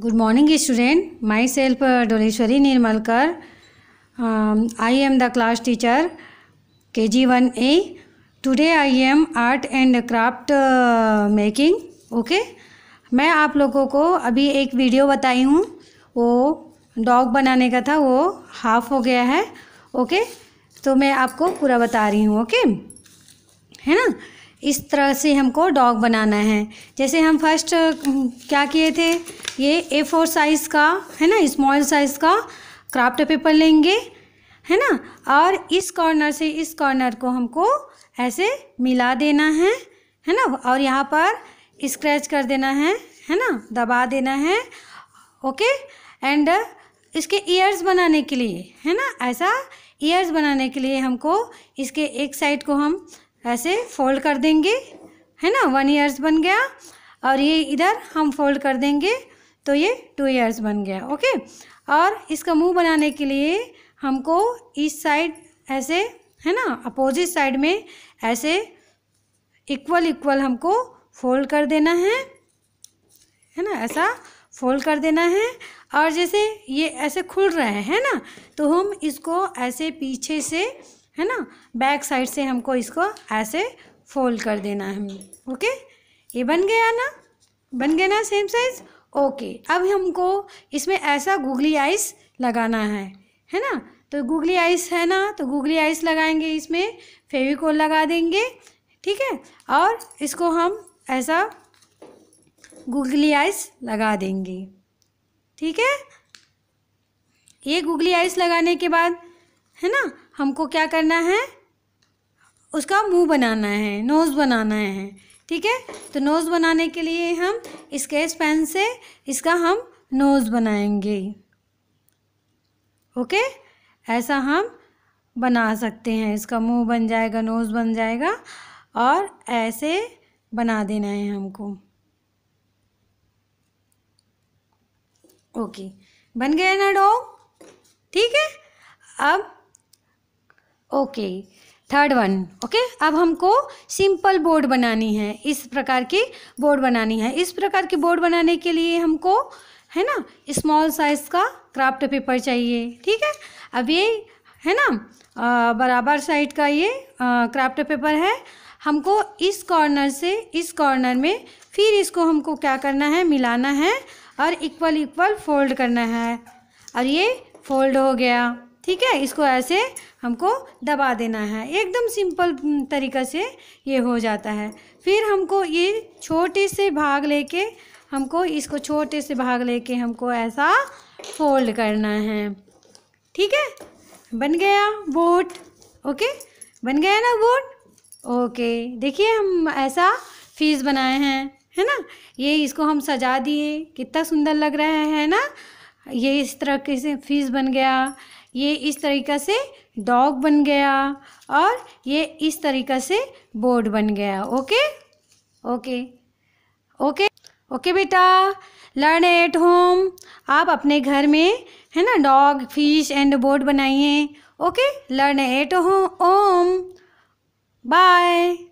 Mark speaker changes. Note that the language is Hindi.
Speaker 1: Good morning student myself Dholeshwari Nirmalkar I am the class teacher K G one A today I am art and craft making okay मैं आप लोगों को अभी एक वीडियो बताई हूँ वो डॉग बनाने का था वो हाफ हो गया है ओके okay? तो मैं आपको पूरा बता रही हूँ ओके okay? है ना इस तरह से हमको डॉग बनाना है जैसे हम फर्स्ट क्या किए थे ये ए फोर साइज़ का है ना स्मॉल साइज़ का क्राफ्ट पेपर लेंगे है ना और इस कॉर्नर से इस कॉर्नर को हमको ऐसे मिला देना है है ना और यहाँ पर स्क्रैच कर देना है है ना दबा देना है ओके एंड इसके ईयर्स बनाने के लिए है ना ऐसा ईयर्स बनाने के लिए हमको इसके एक साइड को हम ऐसे फोल्ड कर देंगे है ना वन ईयर्स बन गया और ये इधर हम फोल्ड कर देंगे तो ये टू ईयर्स बन गया ओके और इसका मुंह बनाने के लिए हमको इस साइड ऐसे है ना अपोजिट साइड में ऐसे इक्वल इक्वल हमको फोल्ड कर देना है है ना ऐसा फोल्ड कर देना है और जैसे ये ऐसे खुल रहे हैं ना तो हम इसको ऐसे पीछे से है ना बैक साइड से हमको इसको ऐसे फोल्ड कर देना है हमें ओके ये बन गया ना बन गया ना सेम साइज़ ओके अब हमको इसमें ऐसा गूगली आइस लगाना है है ना तो गूगली आइस है ना तो गूगली आइस लगाएंगे इसमें फेविकोल लगा देंगे ठीक है और इसको हम ऐसा गूगली आइस लगा देंगे ठीक है ये गूगली आइस लगाने के बाद है ना हमको क्या करना है उसका मुंह बनाना है नोज़ बनाना है ठीक है तो नोज़ बनाने के लिए हम स्केच पेन से इसका हम नोज़ बनाएंगे ओके ऐसा हम बना सकते हैं इसका मुंह बन जाएगा नोज़ बन जाएगा और ऐसे बना देना है हमको ओके बन गया ना डॉग ठीक है अब ओके थर्ड वन ओके अब हमको सिंपल बोर्ड बनानी है इस प्रकार की बोर्ड बनानी है इस प्रकार की बोर्ड बनाने के लिए हमको है ना स्मॉल साइज़ का क्राफ्ट पेपर चाहिए ठीक है अब ये है ना आ, बराबर साइड का ये क्राफ्ट पेपर है हमको इस कॉर्नर से इस कॉर्नर में फिर इसको हमको क्या करना है मिलाना है और इक्वल इक्वल फोल्ड करना है और ये फोल्ड हो गया ठीक है इसको ऐसे हमको दबा देना है एकदम सिंपल तरीक़ा से ये हो जाता है फिर हमको ये छोटे से भाग लेके हमको इसको छोटे से भाग लेके हमको ऐसा फोल्ड करना है ठीक है बन गया बोट ओके बन गया ना बोट ओके देखिए हम ऐसा फीस बनाए हैं है ना ये इसको हम सजा दिए कितना सुंदर लग रहा है ना ये इस तरीके से फिश बन गया ये इस तरीका से डॉग बन गया और ये इस तरीका से बोर्ड बन गया ओके ओके ओके ओके बेटा लर्न एट होम आप अपने घर में है ना डॉग फिश एंड बोर्ड बनाइए ओके लर्न एट होम ओम बाय